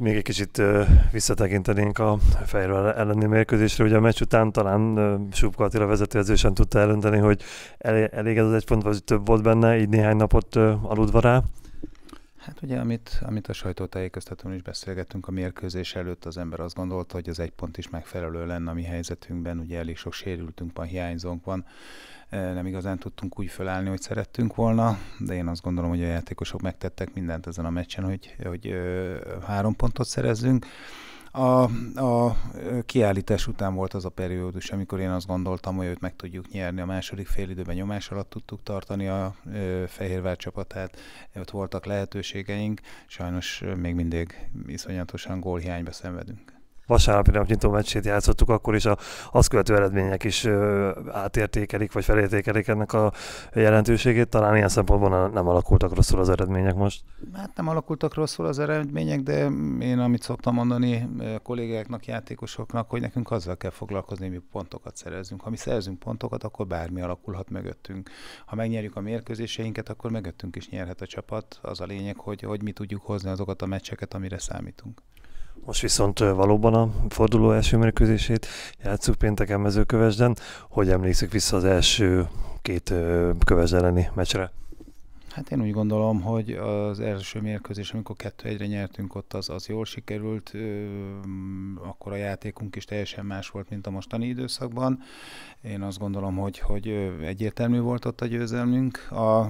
még egy kicsit visszatekintenénk a Fejről elleni mérkőzésre. Ugye a meccs után talán Subka Attila vezető sem tudta elönteni, hogy elég ez az egy pont, vagy több volt benne, így néhány napot aludva rá. Hát ugye, amit, amit a sajtótájékoztatón is beszélgettünk a mérkőzés előtt, az ember azt gondolta, hogy az egy pont is megfelelő lenne a mi helyzetünkben, ugye elég sok sérültünk van, hiányzónk van, nem igazán tudtunk úgy fölállni, hogy szerettünk volna, de én azt gondolom, hogy a játékosok megtettek mindent ezen a meccsen, hogy, hogy három pontot szerezzünk. A, a kiállítás után volt az a periódus, amikor én azt gondoltam, hogy őt meg tudjuk nyerni. A második fél időben nyomás alatt tudtuk tartani a ö, Fehérvár csapatát, ott voltak lehetőségeink, sajnos még mindig iszonyatosan gólhiányba szenvedünk vasárnapi nap nyitó meccsét játszottuk, akkor is a, az követő eredmények is ö, átértékelik, vagy felértékelik ennek a jelentőségét. Talán ilyen szempontból nem alakultak rosszul az eredmények most. Hát nem alakultak rosszul az eredmények, de én amit szoktam mondani kollégáknak, játékosoknak, hogy nekünk azzal kell foglalkozni, hogy mi pontokat szerezünk. Ha mi szerzünk pontokat, akkor bármi alakulhat mögöttünk. Ha megnyerjük a mérkőzéseinket, akkor mögöttünk is nyerhet a csapat. Az a lényeg, hogy, hogy mi tudjuk hozni azokat a meccseket, amire számítunk. Most viszont valóban a forduló első mérkőzését játsszuk pénteken mezőkövesden. Hogy emlékszik vissza az első két kövesd elleni meccsre? Hát én úgy gondolom, hogy az első mérkőzés, amikor kettő egyre nyertünk ott, az, az jól sikerült, akkor a játékunk is teljesen más volt, mint a mostani időszakban. Én azt gondolom, hogy, hogy egyértelmű volt ott a győzelmünk. A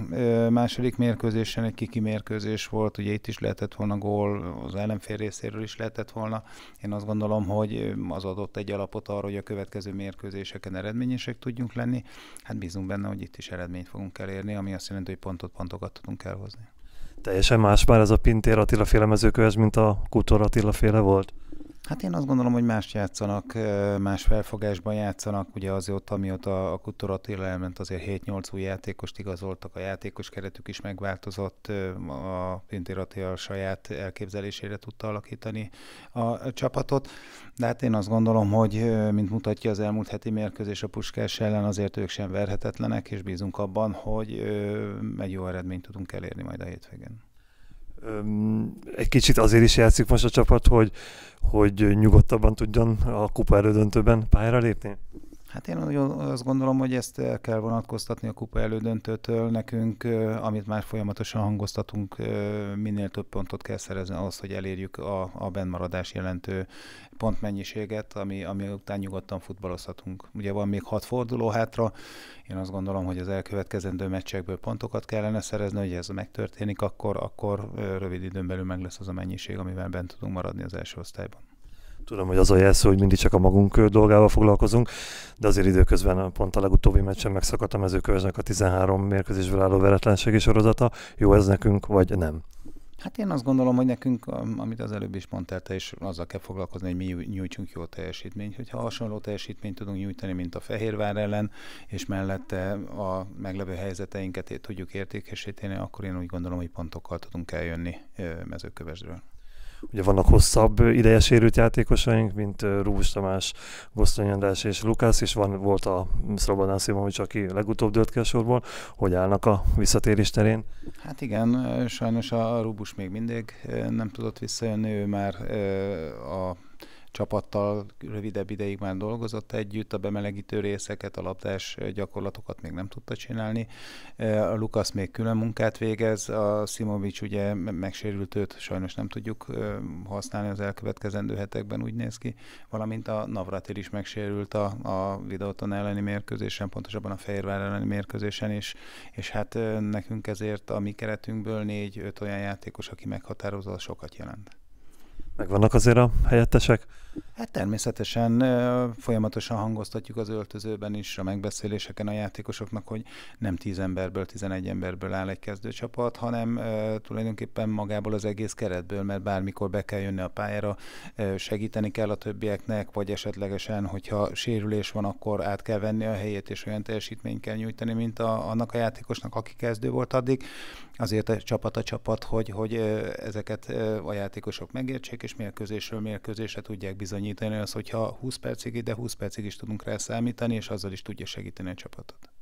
második mérkőzésen egy kiki mérkőzés volt, ugye itt is lehetett volna gól, az ellenfél részéről is lehetett volna. Én azt gondolom, hogy az adott egy alapot arra, hogy a következő mérkőzéseken eredményesek tudjunk lenni. Hát bízunk benne, hogy itt is eredményt fogunk elérni, ami azt jelenti, hogy pontot pont pontokat tudunk elhozni. Teljesen más már ez a Pintér Attila féle mezőköves, mint a Kutor Attila féle volt? Hát én azt gondolom, hogy más játszanak, más felfogásban játszanak. Ugye azért, amióta a Kutor Attila elment, azért 7-8 új játékost igazoltak, a játékos keretük is megváltozott, a Pintér a saját elképzelésére tudta alakítani a csapatot. De hát én azt gondolom, hogy mint mutatja az elmúlt heti mérkőzés a Puskás ellen, azért ők sem verhetetlenek, és bízunk abban, hogy egy jó eredményt tudunk elérni majd a hétvégén egy kicsit azért is játszik most a csapat, hogy, hogy nyugodtabban tudjon a kupa elődöntőben pályára lépni? Hát én azt gondolom, hogy ezt el kell vonatkoztatni a kupa elődöntőtől. Nekünk, amit már folyamatosan hangoztatunk, minél több pontot kell szerezni ahhoz, hogy elérjük a, a bennmaradás jelentő pontmennyiséget, ami, ami után nyugodtan futballozhatunk. Ugye van még hat forduló hátra, én azt gondolom, hogy az elkövetkezendő meccsekből pontokat kellene szerezni, hogy ez megtörténik, akkor, akkor rövid időn belül meg lesz az a mennyiség, amivel bent tudunk maradni az első osztályban. Tudom, hogy az a jelszó, hogy mindig csak a magunk dolgával foglalkozunk, de azért időközben pont a legutóbbi meccsen megszakadt a mezőkövesnek a 13 mérkőzésből álló veretlenségi sorozata. Jó ez nekünk, vagy nem? Hát én azt gondolom, hogy nekünk, amit az előbb is mondtál, te is azzal kell foglalkozni, hogy mi nyújtsunk jó teljesítményt. Hogyha hasonló teljesítményt tudunk nyújtani, mint a Fehérvár ellen, és mellette a meglevő helyzeteinket tudjuk értékesíteni, akkor én úgy gondolom, hogy pontokkal tudunk eljönni mezőkövesről. Ugye vannak hosszabb ideje sérült játékosaink, mint Rúbus Tamás, Gosztony András és Lukász, és van, volt a Szrobanán Szimovics, aki legutóbb dölt ki a sorból. Hogy állnak a visszatérés terén? Hát igen, sajnos a Rúbus még mindig nem tudott visszajönni, ő már a csapattal rövidebb ideig már dolgozott együtt, a bemelegítő részeket, a labdás gyakorlatokat még nem tudta csinálni. E, a Lukasz még külön munkát végez, a Simovics ugye megsérült őt, sajnos nem tudjuk e, használni az elkövetkezendő hetekben, úgy néz ki, valamint a Navratil is megsérült a, a videóton elleni mérkőzésen, pontosabban a Fehérvár elleni mérkőzésen, is. és hát e, nekünk ezért a mi keretünkből négy-öt olyan játékos, aki meghatározó, sokat jelent. Megvannak azért a helyettesek? Hát természetesen folyamatosan hangoztatjuk az öltözőben is, a megbeszéléseken a játékosoknak, hogy nem 10 emberből, 11 emberből áll egy kezdőcsapat, hanem tulajdonképpen magából az egész keretből, mert bármikor be kell jönni a pályára, segíteni kell a többieknek, vagy esetlegesen, hogyha sérülés van, akkor át kell venni a helyét, és olyan teljesítményt kell nyújtani, mint a, annak a játékosnak, aki kezdő volt addig. Azért a csapat a csapat, hogy, hogy ezeket a játékosok megértsék, és és mérkőzésről mérkőzésre tudják bizonyítani az, hogyha 20 percig ide, 20 percig is tudunk rá számítani, és azzal is tudja segíteni a csapatot.